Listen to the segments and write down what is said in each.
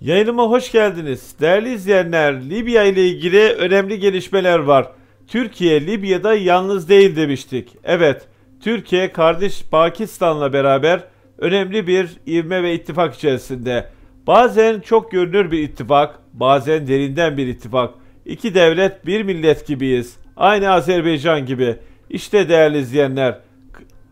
Yayınıma hoş geldiniz. Değerli izleyenler, Libya ile ilgili önemli gelişmeler var. Türkiye Libya'da yalnız değil demiştik. Evet, Türkiye kardeş Pakistan'la beraber önemli bir ivme ve ittifak içerisinde. Bazen çok görünür bir ittifak, bazen derinden bir ittifak. İki devlet, bir millet gibiyiz. Aynı Azerbaycan gibi. İşte değerli izleyenler,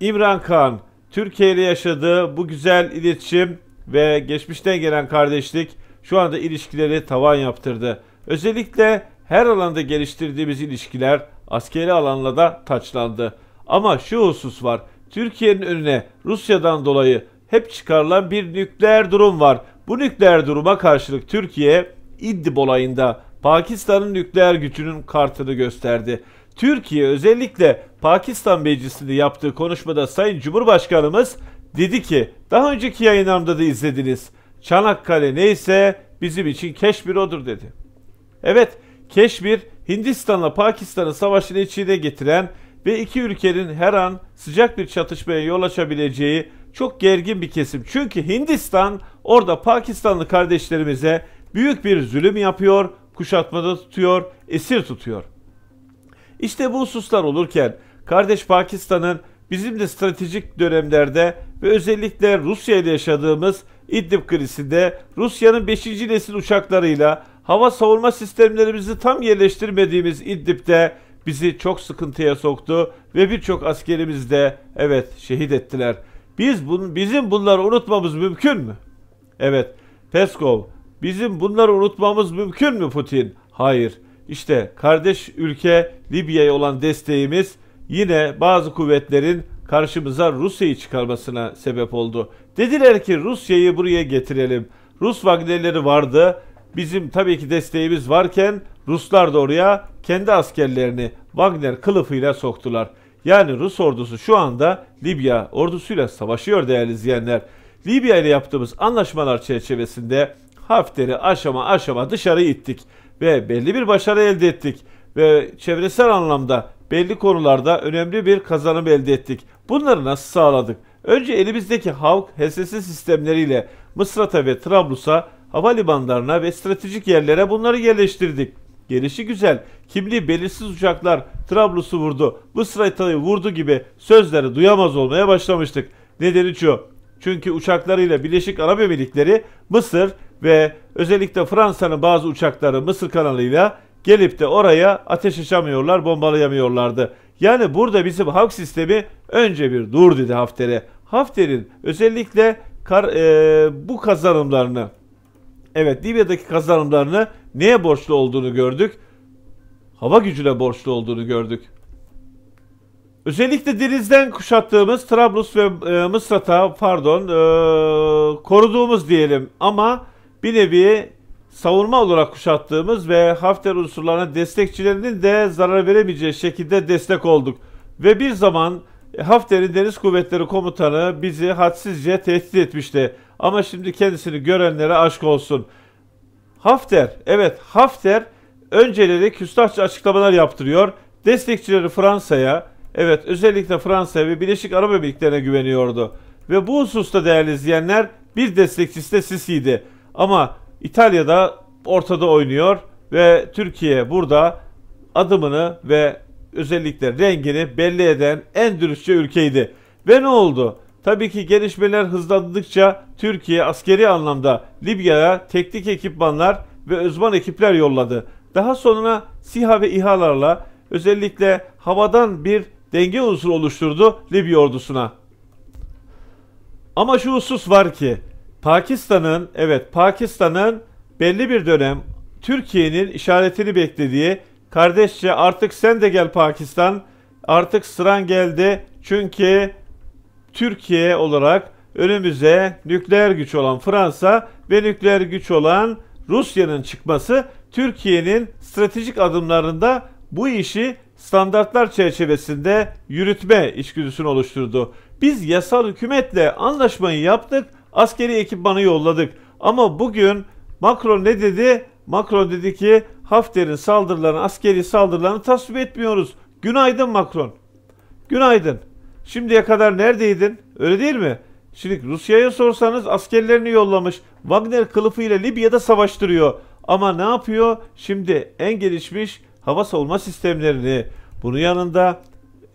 İmran Khan, Türkiye ile yaşadığı bu güzel iletişim ve geçmişten gelen kardeşlik şu anda ilişkileri tavan yaptırdı. Özellikle her alanda geliştirdiğimiz ilişkiler askeri alanla da taçlandı. Ama şu husus var. Türkiye'nin önüne Rusya'dan dolayı hep çıkarılan bir nükleer durum var. Bu nükleer duruma karşılık Türkiye İdlib olayında Pakistan'ın nükleer gücünün kartını gösterdi. Türkiye özellikle Pakistan Meclisi'nde yaptığı konuşmada Sayın Cumhurbaşkanımız Dedi ki daha önceki yayınlarımda da izlediniz. Çanakkale neyse bizim için Keşmir odur dedi. Evet Keşmir Hindistan'la Pakistan'ın savaşını içine getiren ve iki ülkenin her an sıcak bir çatışmaya yol açabileceği çok gergin bir kesim. Çünkü Hindistan orada Pakistanlı kardeşlerimize büyük bir zulüm yapıyor, kuşatmada tutuyor, esir tutuyor. İşte bu hususlar olurken kardeş Pakistan'ın Bizim de stratejik dönemlerde ve özellikle Rusya ile yaşadığımız İdlib krizinde Rusya'nın 5. nesil uçaklarıyla hava savunma sistemlerimizi tam yerleştirmediğimiz İdlib'de bizi çok sıkıntıya soktu ve birçok askerimiz de evet şehit ettiler. Biz bunun bizim bunları unutmamız mümkün mü? Evet. Peskov, bizim bunları unutmamız mümkün mü Putin? Hayır. İşte kardeş ülke Libya'ya olan desteğimiz yine bazı kuvvetlerin karşımıza Rusya'yı çıkarmasına sebep oldu. Dediler ki Rusya'yı buraya getirelim. Rus Wagner'leri vardı. Bizim tabii ki desteğimiz varken Ruslar da oraya kendi askerlerini Wagner kılıfıyla soktular. Yani Rus ordusu şu anda Libya ordusuyla savaşıyor değerli izleyenler. Libya ile yaptığımız anlaşmalar çerçevesinde Hafter'i aşama aşama dışarı ittik ve belli bir başarı elde ettik ve çevresel anlamda belli konularda önemli bir kazanım elde ettik. Bunları nasıl sağladık? Önce elimizdeki Hawk HSS sistemleriyle Mısrata ve Trablus'a, havalimanlarına ve stratejik yerlere bunları yerleştirdik. Gelişi güzel, kimliği belirsiz uçaklar Trablus'u vurdu, Mısrata'yı vurdu gibi sözleri duyamaz olmaya başlamıştık. Nedeni şu, çünkü uçaklarıyla Birleşik Arap Emirlikleri Mısır ve özellikle Fransa'nın bazı uçakları Mısır kanalıyla gelip de oraya ateş açamıyorlar, bombalayamıyorlardı. Yani burada bizim halk sistemi önce bir dur dedi Hafter'e. Hafter'in özellikle kar, e, bu kazanımlarını, evet Libya'daki kazanımlarını neye borçlu olduğunu gördük? Hava gücüne borçlu olduğunu gördük. Özellikle denizden kuşattığımız Trablus ve e, Mısrata pardon e, koruduğumuz diyelim ama bir nevi savunma olarak kuşattığımız ve Hafter unsurlarına destekçilerinin de zarar veremeyeceği şekilde destek olduk. Ve bir zaman e, Hafter'in Deniz Kuvvetleri Komutanı bizi hadsizce tehdit etmişti. Ama şimdi kendisini görenlere aşk olsun. Hafter, evet Hafter önceleri küstahça açıklamalar yaptırıyor. Destekçileri Fransa'ya, evet özellikle Fransa'ya ve Birleşik Arap Emirlikleri'ne güveniyordu. Ve bu hususta değerli izleyenler bir destekçisi de Sisi'ydi. Ama İtalya'da ortada oynuyor ve Türkiye burada adımını ve özellikle rengini belli eden en dürüstçe ülkeydi. Ve ne oldu? Tabii ki gelişmeler hızlandıkça Türkiye askeri anlamda Libya'ya teknik ekipmanlar ve uzman ekipler yolladı. Daha sonra SİHA ve İHA'larla özellikle havadan bir denge unsuru oluşturdu Libya ordusuna. Ama şu husus var ki Pakistan'ın evet Pakistan'ın belli bir dönem Türkiye'nin işaretini beklediği kardeşçe artık sen de gel Pakistan artık sıran geldi çünkü Türkiye olarak önümüze nükleer güç olan Fransa ve nükleer güç olan Rusya'nın çıkması Türkiye'nin stratejik adımlarında bu işi standartlar çerçevesinde yürütme içgüdüsünü oluşturdu. Biz yasal hükümetle anlaşmayı yaptık askeri ekipmanı yolladık. Ama bugün Macron ne dedi? Macron dedi ki Hafter'in saldırılarını, askeri saldırılarını tasvip etmiyoruz. Günaydın Macron. Günaydın. Şimdiye kadar neredeydin? Öyle değil mi? Şimdi Rusya'ya sorsanız askerlerini yollamış. Wagner kılıfı ile Libya'da savaştırıyor. Ama ne yapıyor? Şimdi en gelişmiş hava savunma sistemlerini, bunun yanında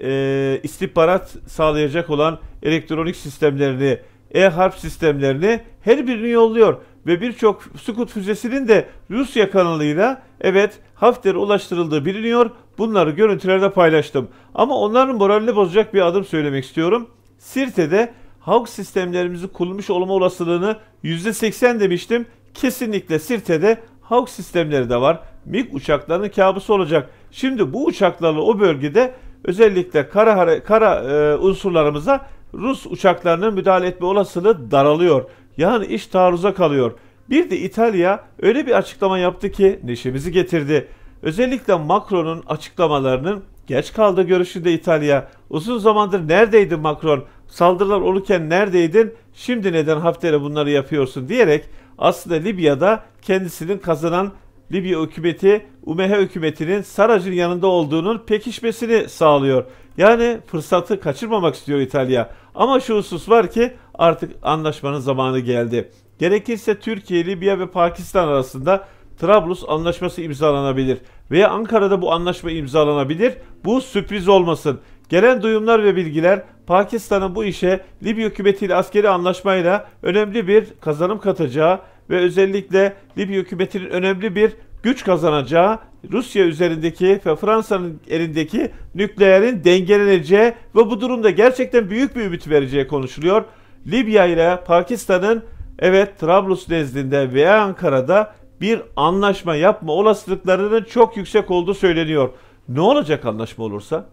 e, istihbarat sağlayacak olan elektronik sistemlerini, e-Harp sistemlerini her birini yolluyor ve birçok Sukut füzesinin de Rusya kanalıyla evet Hafter'e ulaştırıldığı biliniyor. Bunları görüntülerde paylaştım. Ama onların moralini bozacak bir adım söylemek istiyorum. Sirte'de Hawk sistemlerimizi kullanmış olma olasılığını %80 demiştim. Kesinlikle Sirte'de Hawk sistemleri de var. MiG uçaklarının kabusu olacak. Şimdi bu uçaklarla o bölgede özellikle kara kara e, unsurlarımıza Rus uçaklarının müdahale etme olasılığı daralıyor. Yani iş taarruza kalıyor. Bir de İtalya öyle bir açıklama yaptı ki neşemizi getirdi. Özellikle Macron'un açıklamalarının geç kaldığı görüşünde İtalya. Uzun zamandır neredeydin Macron? Saldırılar olurken neredeydin? Şimdi neden Hafter'e bunları yapıyorsun diyerek aslında Libya'da kendisinin kazanan Libya hükümeti, Umehe hükümetinin Sarac'ın yanında olduğunun pekişmesini sağlıyor. Yani fırsatı kaçırmamak istiyor İtalya. Ama şu husus var ki artık anlaşmanın zamanı geldi. Gerekirse Türkiye, Libya ve Pakistan arasında Trablus anlaşması imzalanabilir veya Ankara'da bu anlaşma imzalanabilir. Bu sürpriz olmasın. Gelen duyumlar ve bilgiler Pakistan'ın bu işe Libya hükümetiyle askeri anlaşmayla önemli bir kazanım katacağı ve özellikle Libya hükümetinin önemli bir güç kazanacağı, Rusya üzerindeki ve Fransa'nın elindeki nükleerin dengeleneceği ve bu durumda gerçekten büyük bir ümit vereceği konuşuluyor. Libya ile Pakistan'ın evet Trablus nezdinde veya Ankara'da bir anlaşma yapma olasılıklarının çok yüksek olduğu söyleniyor. Ne olacak anlaşma olursa?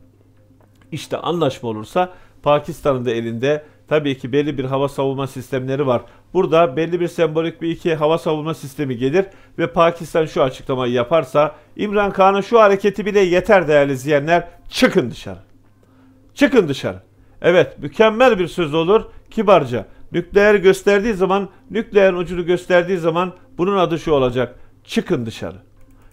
İşte anlaşma olursa Pakistan'ın da elinde tabii ki belli bir hava savunma sistemleri var. Burada belli bir sembolik bir iki hava savunma sistemi gelir ve Pakistan şu açıklamayı yaparsa İmran Khan'ın şu hareketi bile yeter değerli izleyenler. Çıkın dışarı. Çıkın dışarı. Evet mükemmel bir söz olur kibarca. Nükleer gösterdiği zaman, nükleer ucunu gösterdiği zaman bunun adı şu olacak. Çıkın dışarı.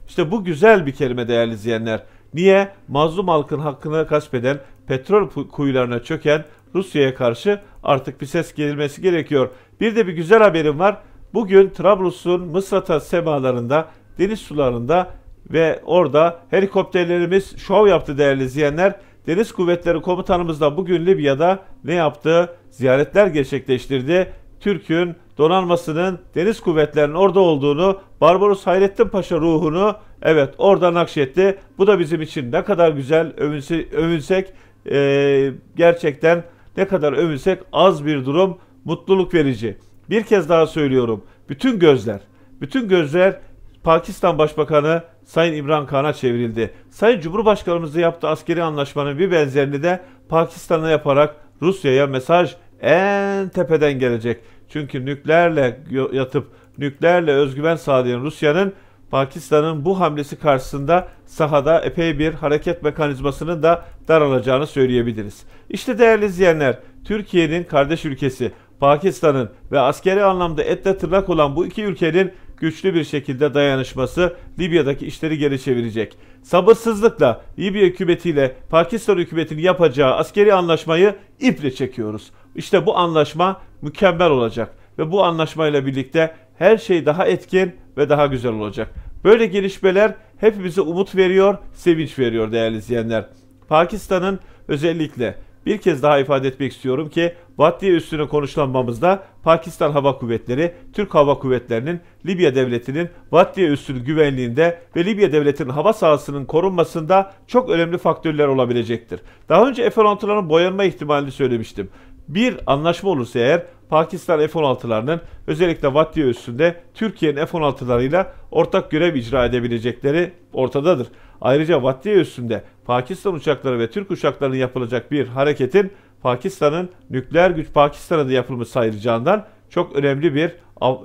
İşte bu güzel bir kelime değerli izleyenler. Niye? Mazlum halkın hakkını gasp eden, petrol kuyularına çöken, Rusya'ya karşı artık bir ses gerilmesi gerekiyor. Bir de bir güzel haberim var. Bugün Trablus'un Mısrata semalarında, deniz sularında ve orada helikopterlerimiz şov yaptı değerli izleyenler. Deniz Kuvvetleri Komutanımız da bugün Libya'da ne yaptı? Ziyaretler gerçekleştirdi. Türk'ün donanmasının deniz kuvvetlerinin orada olduğunu, Barbaros Hayrettin Paşa ruhunu evet orada nakşetti. Bu da bizim için ne kadar güzel övünse, övünsek e, gerçekten ne kadar övünsek az bir durum mutluluk verici. Bir kez daha söylüyorum. Bütün gözler, bütün gözler Pakistan Başbakanı Sayın İmran Khan'a çevrildi. Sayın Cumhurbaşkanımızla yaptığı askeri anlaşmanın bir benzerini de Pakistan'a yaparak Rusya'ya mesaj en tepeden gelecek. Çünkü nükleerle yatıp nükleerle özgüven sağlayan Rusya'nın Pakistan'ın bu hamlesi karşısında sahada epey bir hareket mekanizmasının da daralacağını söyleyebiliriz. İşte değerli izleyenler, Türkiye'nin kardeş ülkesi Pakistan'ın ve askeri anlamda etle tırnak olan bu iki ülkenin güçlü bir şekilde dayanışması Libya'daki işleri geri çevirecek. Sabırsızlıkla Libya hükümetiyle Pakistan hükümetinin yapacağı askeri anlaşmayı iple çekiyoruz. İşte bu anlaşma mükemmel olacak ve bu anlaşmayla birlikte her şey daha etkin ve daha güzel olacak. Böyle gelişmeler hepimize umut veriyor, sevinç veriyor değerli izleyenler. Pakistan'ın özellikle bir kez daha ifade etmek istiyorum ki VAT üstüne konuşlanmamızda Pakistan Hava Kuvvetleri, Türk Hava Kuvvetleri'nin Libya devletinin VAT diye üstünün güvenliğinde ve Libya devletinin hava sahasının korunmasında çok önemli faktörler olabilecektir. Daha önce F-16'ların boyanma ihtimalini söylemiştim. Bir anlaşma olursa eğer Pakistan F-16'larının özellikle Vatya üstünde Türkiye'nin F-16'larıyla ortak görev icra edebilecekleri ortadadır. Ayrıca Vatya üstünde Pakistan uçakları ve Türk uçaklarının yapılacak bir hareketin Pakistan'ın nükleer güç Pakistan'a da yapılmış sayılacağından çok önemli bir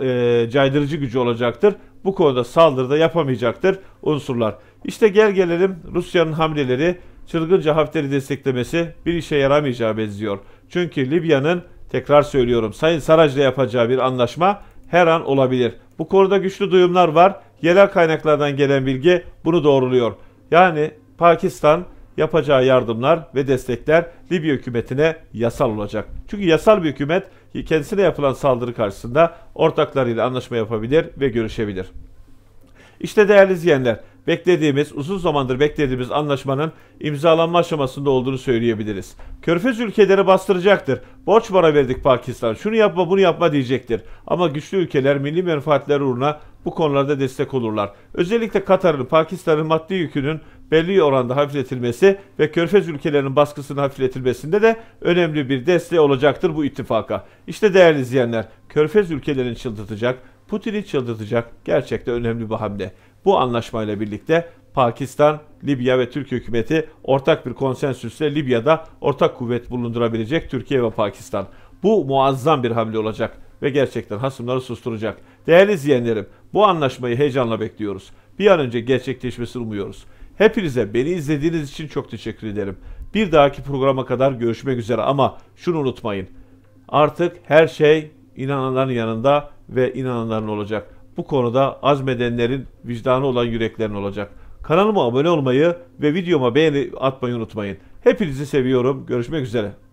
e, caydırıcı gücü olacaktır. Bu konuda saldırıda yapamayacaktır unsurlar. İşte gel gelelim Rusya'nın hamleleri çılgınca Hafter'i desteklemesi bir işe yaramayacağı benziyor. Çünkü Libya'nın Tekrar söylüyorum Sayın Saraj'la yapacağı bir anlaşma her an olabilir. Bu konuda güçlü duyumlar var. Yerel kaynaklardan gelen bilgi bunu doğruluyor. Yani Pakistan yapacağı yardımlar ve destekler Libya hükümetine yasal olacak. Çünkü yasal bir hükümet kendisine yapılan saldırı karşısında ortaklarıyla anlaşma yapabilir ve görüşebilir. İşte değerli izleyenler, beklediğimiz, uzun zamandır beklediğimiz anlaşmanın imzalanma aşamasında olduğunu söyleyebiliriz. Körfez ülkeleri bastıracaktır. Borç para verdik Pakistan. Şunu yapma bunu yapma diyecektir. Ama güçlü ülkeler milli menfaatler uğruna bu konularda destek olurlar. Özellikle Katar'ın, Pakistan'ın maddi yükünün belli oranda hafifletilmesi ve körfez ülkelerinin baskısının hafifletilmesinde de önemli bir desteği olacaktır bu ittifaka. İşte değerli izleyenler, körfez ülkelerini çıldırtacak, Putin'i çıldırtacak gerçekten önemli bir hamle. Bu anlaşmayla birlikte Pakistan, Libya ve Türkiye hükümeti ortak bir konsensüsle Libya'da ortak kuvvet bulundurabilecek Türkiye ve Pakistan. Bu muazzam bir hamle olacak ve gerçekten hasımları susturacak. Değerli izleyenlerim, bu anlaşmayı heyecanla bekliyoruz. Bir an önce gerçekleşmesini umuyoruz. Hepinize beni izlediğiniz için çok teşekkür ederim. Bir dahaki programa kadar görüşmek üzere ama şunu unutmayın. Artık her şey inananların yanında ve inananların olacak bu konuda azmedenlerin vicdanı olan yüreklerin olacak. Kanalıma abone olmayı ve videoma beğeni atmayı unutmayın. Hepinizi seviyorum. Görüşmek üzere.